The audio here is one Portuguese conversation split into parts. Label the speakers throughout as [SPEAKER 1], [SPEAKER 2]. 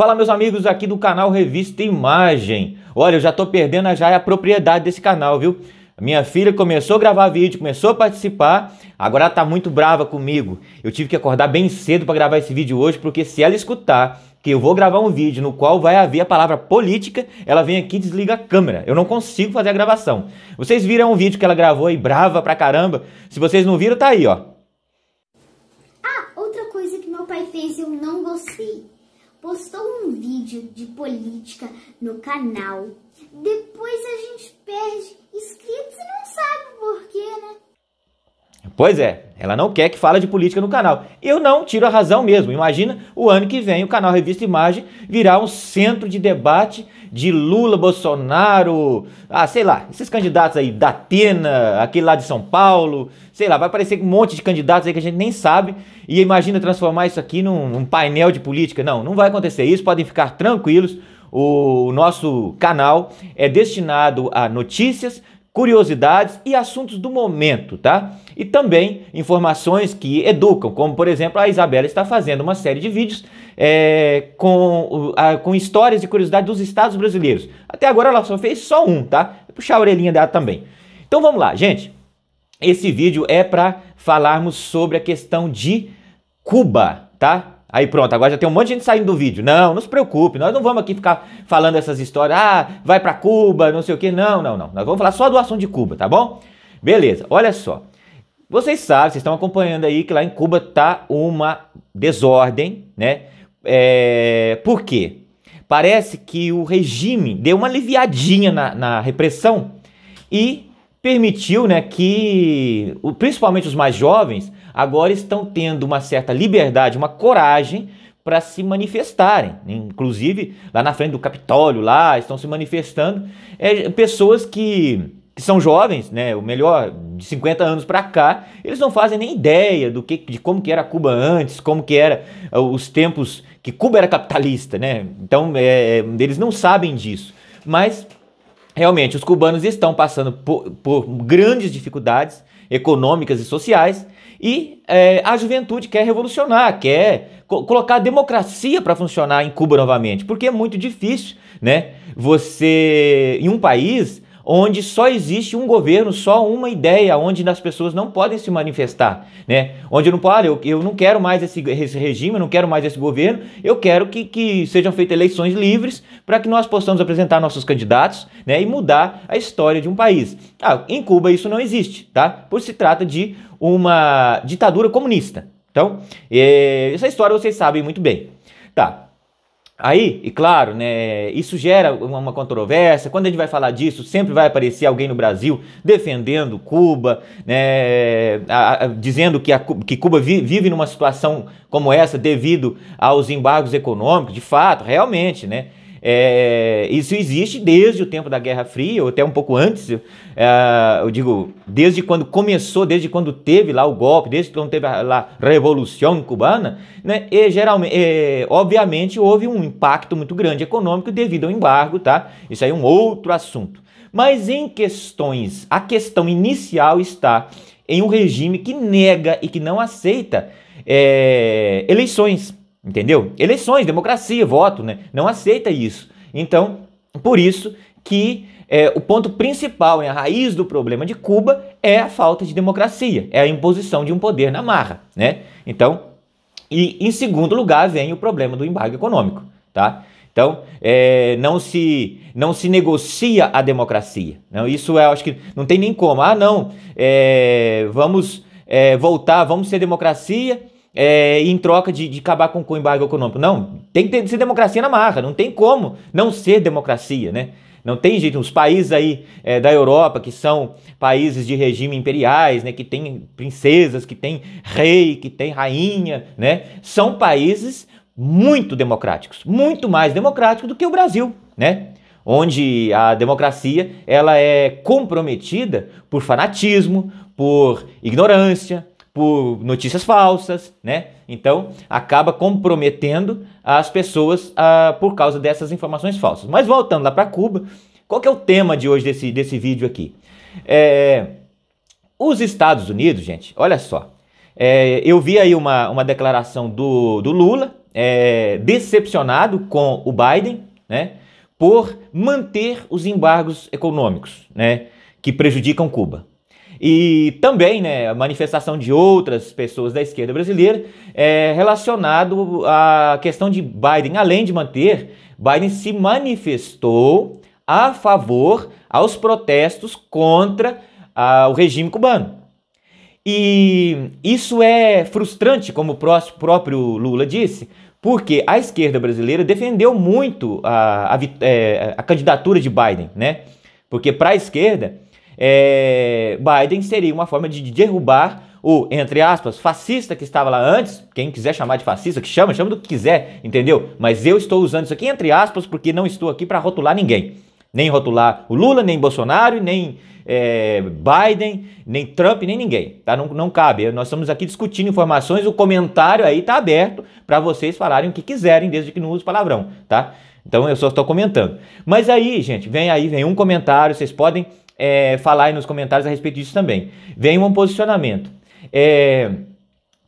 [SPEAKER 1] Fala meus amigos aqui do canal Revista Imagem. Olha, eu já tô perdendo já a propriedade desse canal, viu? Minha filha começou a gravar vídeo, começou a participar, agora ela tá muito brava comigo. Eu tive que acordar bem cedo para gravar esse vídeo hoje, porque se ela escutar que eu vou gravar um vídeo no qual vai haver a palavra política, ela vem aqui e desliga a câmera. Eu não consigo fazer a gravação. Vocês viram um vídeo que ela gravou aí, brava pra caramba? Se vocês não viram, tá aí, ó. Ah, outra coisa que meu pai fez e eu não gostei postou um vídeo de política no canal. Depois a gente perde inscritos e não sabe por quê, né? Pois é, ela não quer que fale de política no canal. Eu não tiro a razão mesmo. Imagina o ano que vem o canal Revista Imagem virar um centro de debate de Lula, Bolsonaro, ah, sei lá, esses candidatos aí, da Atena, aquele lá de São Paulo, sei lá, vai aparecer um monte de candidatos aí que a gente nem sabe. E imagina transformar isso aqui num, num painel de política. Não, não vai acontecer isso, podem ficar tranquilos. O nosso canal é destinado a notícias, curiosidades e assuntos do momento, tá? E também informações que educam, como por exemplo a Isabela está fazendo uma série de vídeos é, com, a, com histórias e curiosidades dos estados brasileiros. Até agora ela só fez só um, tá? Vou puxar a orelhinha dela também. Então vamos lá, gente. Esse vídeo é para falarmos sobre a questão de Cuba, tá? Aí pronto, agora já tem um monte de gente saindo do vídeo. Não, não se preocupe, nós não vamos aqui ficar falando essas histórias. Ah, vai para Cuba, não sei o quê. Não, não, não. Nós vamos falar só do assunto de Cuba, tá bom? Beleza, olha só. Vocês sabem, vocês estão acompanhando aí que lá em Cuba tá uma desordem, né? É, por quê? Parece que o regime deu uma aliviadinha na, na repressão e permitiu né, que, principalmente os mais jovens, agora estão tendo uma certa liberdade, uma coragem para se manifestarem. Inclusive, lá na frente do Capitólio, lá estão se manifestando é, pessoas que, que, são jovens, né, O melhor, de 50 anos para cá, eles não fazem nem ideia do que, de como que era Cuba antes, como que era ah, os tempos que Cuba era capitalista, né? Então, é, é, eles não sabem disso. Mas realmente os cubanos estão passando por, por grandes dificuldades econômicas e sociais e é, a juventude quer revolucionar, quer co colocar a democracia para funcionar em Cuba novamente, porque é muito difícil, né? Você, em um país, onde só existe um governo, só uma ideia, onde as pessoas não podem se manifestar, né? Onde não pode, ah, eu, eu não quero mais esse, esse regime, eu não quero mais esse governo, eu quero que, que sejam feitas eleições livres para que nós possamos apresentar nossos candidatos, né? E mudar a história de um país. Ah, em Cuba isso não existe, tá? Por se trata de uma ditadura comunista. Então, é, essa história vocês sabem muito bem. Tá, Aí, e claro, né, isso gera uma controvérsia. Quando a gente vai falar disso, sempre vai aparecer alguém no Brasil defendendo Cuba, né, a, a, dizendo que, a, que Cuba vi, vive numa situação como essa devido aos embargos econômicos. De fato, realmente, né? É, isso existe desde o tempo da Guerra Fria, ou até um pouco antes, é, eu digo, desde quando começou, desde quando teve lá o golpe, desde quando teve a, lá, a Revolução Cubana, né? E geralmente, é, obviamente, houve um impacto muito grande econômico devido ao embargo, tá? Isso aí é um outro assunto. Mas em questões, a questão inicial está em um regime que nega e que não aceita é, eleições entendeu? Eleições, democracia, voto, né? Não aceita isso. Então, por isso que é, o ponto principal, né, a raiz do problema de Cuba é a falta de democracia, é a imposição de um poder na marra, né? Então, e em segundo lugar vem o problema do embargo econômico, tá? Então, é, não, se, não se negocia a democracia. Não, isso é, acho que não tem nem como. Ah, não, é, vamos é, voltar, vamos ser democracia, é, em troca de, de acabar com o embargo econômico. Não, tem que ter, ser democracia na marra, não tem como não ser democracia, né? Não tem jeito. Os países aí é, da Europa, que são países de regime imperiais, né, que tem princesas, que tem rei, que tem rainha, né, são países muito democráticos, muito mais democráticos do que o Brasil, né? Onde a democracia ela é comprometida por fanatismo, por ignorância, por notícias falsas, né? Então acaba comprometendo as pessoas ah, por causa dessas informações falsas. Mas voltando lá para Cuba, qual que é o tema de hoje desse, desse vídeo aqui? É, os Estados Unidos, gente, olha só. É, eu vi aí uma, uma declaração do, do Lula, é, decepcionado com o Biden, né? Por manter os embargos econômicos, né? Que prejudicam Cuba e também né, a manifestação de outras pessoas da esquerda brasileira é, relacionado à questão de Biden. Além de manter, Biden se manifestou a favor aos protestos contra a, o regime cubano. E isso é frustrante, como o próprio Lula disse, porque a esquerda brasileira defendeu muito a, a, é, a candidatura de Biden, né? Porque para a esquerda, é, Biden seria uma forma de derrubar o, entre aspas, fascista que estava lá antes, quem quiser chamar de fascista, que chama, chama do que quiser, entendeu? Mas eu estou usando isso aqui entre aspas porque não estou aqui para rotular ninguém. Nem rotular o Lula, nem Bolsonaro, nem é, Biden, nem Trump, nem ninguém. Tá? Não, não cabe. Nós estamos aqui discutindo informações, o comentário aí está aberto para vocês falarem o que quiserem, desde que não use palavrão, tá? Então eu só estou comentando. Mas aí, gente, vem aí, vem um comentário, vocês podem é, falar aí nos comentários a respeito disso também. Vem um posicionamento. É,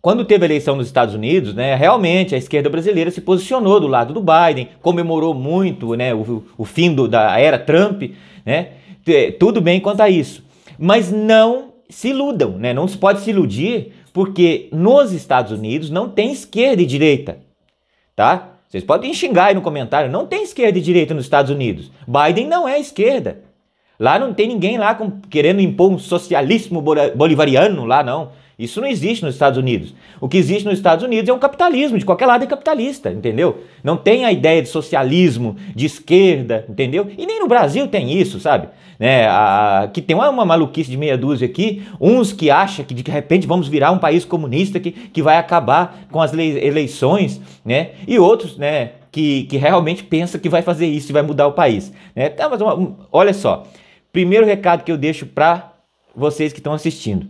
[SPEAKER 1] quando teve a eleição nos Estados Unidos, né, realmente a esquerda brasileira se posicionou do lado do Biden, comemorou muito né, o, o fim do, da era Trump, né, tudo bem quanto a isso. Mas não se iludam, né, não se pode se iludir, porque nos Estados Unidos não tem esquerda e direita, tá? Vocês podem xingar aí no comentário, não tem esquerda e direita nos Estados Unidos. Biden não é esquerda. Lá não tem ninguém lá com, querendo impor um socialismo bolivariano lá, não. Isso não existe nos Estados Unidos. O que existe nos Estados Unidos é um capitalismo, de qualquer lado é capitalista, entendeu? Não tem a ideia de socialismo, de esquerda, entendeu? E nem no Brasil tem isso, sabe? Né? A, que tem uma, uma, maluquice de meia dúzia aqui, uns que acham que de repente vamos virar um país comunista que, que vai acabar com as eleições, né? E outros, né, que, que realmente pensa que vai fazer isso e vai mudar o país. Né? Tá, mas uma, olha só, Primeiro recado que eu deixo para vocês que estão assistindo.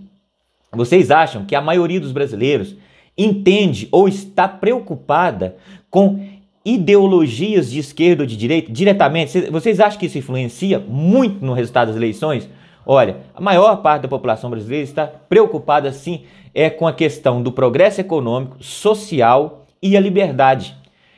[SPEAKER 1] Vocês acham que a maioria dos brasileiros entende ou está preocupada com ideologias de esquerda ou de direita diretamente? Vocês acham que isso influencia muito no resultado das eleições? Olha, a maior parte da população brasileira está preocupada sim é com a questão do progresso econômico, social e a liberdade.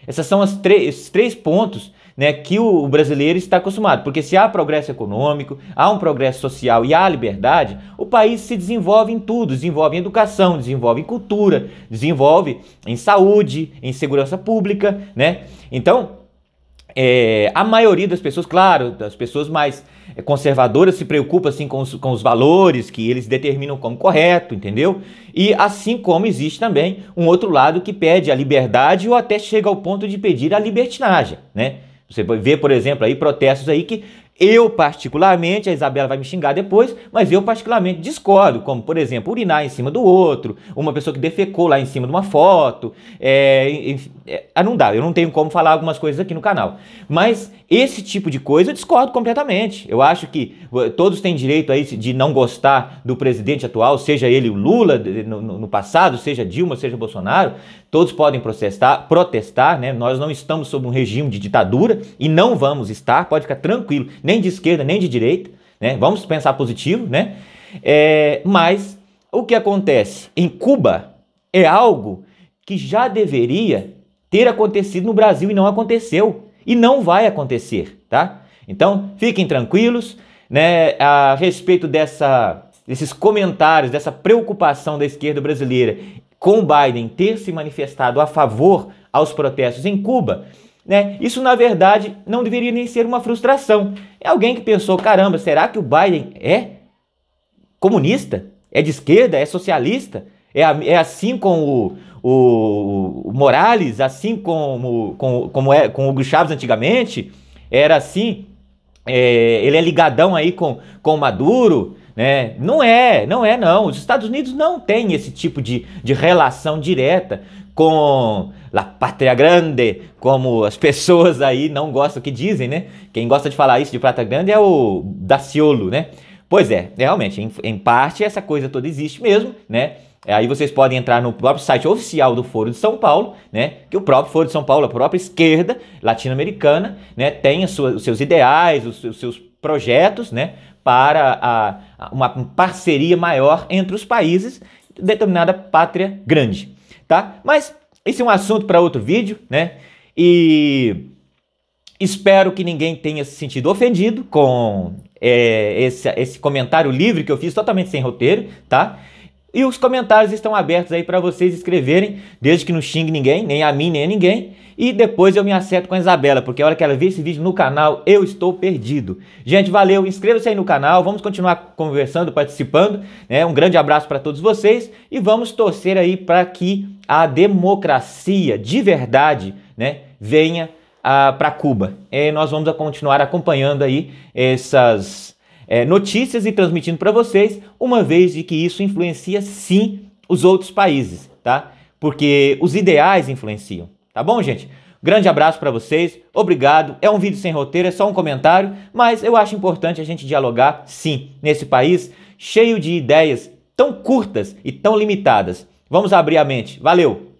[SPEAKER 1] Essas são as esses três pontos né, que o brasileiro está acostumado. Porque se há progresso econômico, há um progresso social e há liberdade, o país se desenvolve em tudo: desenvolve em educação, desenvolve em cultura, desenvolve em saúde, em segurança pública, né? Então, é, a maioria das pessoas, claro, das pessoas mais é, conservadoras se preocupa assim com os, com os valores que eles determinam como correto, entendeu? E assim como existe também um outro lado que pede a liberdade ou até chega ao ponto de pedir a libertinagem, né? Você vê, por exemplo, aí protestos aí que eu, particularmente, a Isabela vai me xingar depois, mas eu, particularmente, discordo, como, por exemplo, urinar em cima do outro, uma pessoa que defecou lá em cima de uma foto. É, é, é, não dá, eu não tenho como falar algumas coisas aqui no canal. Mas esse tipo de coisa eu discordo completamente. Eu acho que todos têm direito aí de não gostar do presidente atual, seja ele o Lula no, no passado, seja Dilma, seja Bolsonaro. Todos podem protestar, protestar, né? Nós não estamos sob um regime de ditadura e não vamos estar, pode ficar tranquilo. Nem nem de esquerda, nem de direita, né? Vamos pensar positivo, né? É, mas o que acontece em Cuba é algo que já deveria ter acontecido no Brasil e não aconteceu. E não vai acontecer, tá? Então, fiquem tranquilos, né? A respeito dessa, desses comentários, dessa preocupação da esquerda brasileira com Biden ter se manifestado a favor aos protestos em Cuba, né? Isso, na verdade, não deveria nem ser uma frustração. É alguém que pensou: caramba, será que o Biden é comunista? É de esquerda? É socialista? É, é assim com o, o, o, Morales? Assim como, com, como é, com o Hugo Chaves antigamente? Era assim? É, ele é ligadão aí com, com o Maduro? Né? Não é, não é não. Os Estados Unidos não têm esse tipo de, de relação direta com la pátria grande, como as pessoas aí não gostam que dizem, né? Quem gosta de falar isso de Prata grande é o Daciolo, né? Pois é, é, realmente, em, em parte essa coisa toda existe mesmo, né? Aí vocês podem entrar no próprio site oficial do Foro de São Paulo, né? Que o próprio Foro de São Paulo, a própria esquerda latino-americana, né? Tem sua, os seus ideais, os, os, seus projetos, né? Para a, uma parceria maior entre os países, determinada pátria grande, tá? Mas esse é um assunto para outro vídeo, né? E espero que ninguém tenha se sentido ofendido com é, esse, esse comentário livre que eu fiz, totalmente sem roteiro, tá? E os comentários estão abertos aí para vocês escreverem, desde que não xingue ninguém, nem a mim, nem a ninguém. E depois eu me acerto com a Isabela, porque a hora que ela vê esse vídeo no canal, eu estou perdido. Gente, valeu, inscreva-se aí no canal, vamos continuar conversando, participando. Né? Um grande abraço para todos vocês e vamos torcer aí para que a democracia de verdade né, venha ah, para Cuba. E é, nós vamos continuar acompanhando aí essas é, notícias e transmitindo para vocês, uma vez de que isso influencia sim os outros países, tá? Porque os ideais influenciam, tá bom, gente? Grande abraço para vocês, obrigado. É um vídeo sem roteiro, é só um comentário, mas eu acho importante a gente dialogar, sim, nesse país cheio de ideias tão curtas e tão limitadas. Vamos abrir a mente. Valeu!